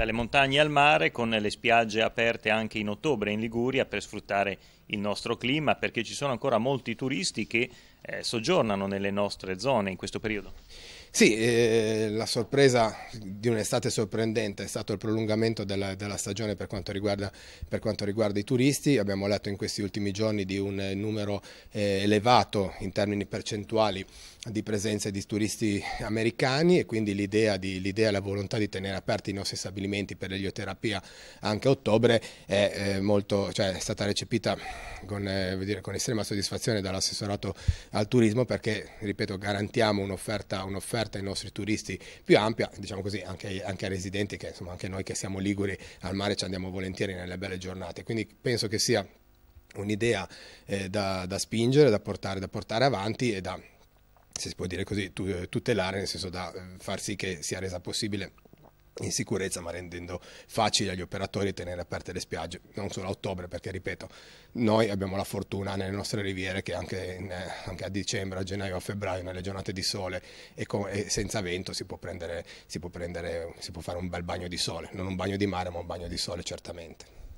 dalle montagne al mare con le spiagge aperte anche in ottobre in Liguria per sfruttare il nostro clima perché ci sono ancora molti turisti che eh, soggiornano nelle nostre zone in questo periodo. Sì, eh, la sorpresa di un'estate sorprendente è stato il prolungamento della, della stagione per quanto, riguarda, per quanto, riguarda, i turisti. Abbiamo letto in questi ultimi giorni di un numero eh, elevato in termini percentuali di presenza di turisti americani e quindi l'idea e la volontà di tenere aperti i nostri stabilimenti per l'elioterapia anche a ottobre è, eh, molto, cioè, è stata recepita con, eh, dire, con estrema soddisfazione dall'assessorato al turismo perché, ripeto, garantiamo un'offerta un offerta ai nostri turisti più ampia, diciamo così, anche, anche ai residenti, che insomma anche noi che siamo liguri al mare ci andiamo volentieri nelle belle giornate. Quindi penso che sia un'idea eh, da, da, spingere, da portare, da portare avanti e da, se si può dire così, eh, tutelare, nel senso da eh, far sì che sia resa possibile in sicurezza ma rendendo facile agli operatori tenere aperte le spiagge, non solo a ottobre perché ripeto noi abbiamo la fortuna nelle nostre riviere che anche, in, anche a dicembre, a gennaio, a febbraio nelle giornate di sole e, con, e senza vento si può, prendere, si, può prendere, si può fare un bel bagno di sole, non un bagno di mare ma un bagno di sole certamente.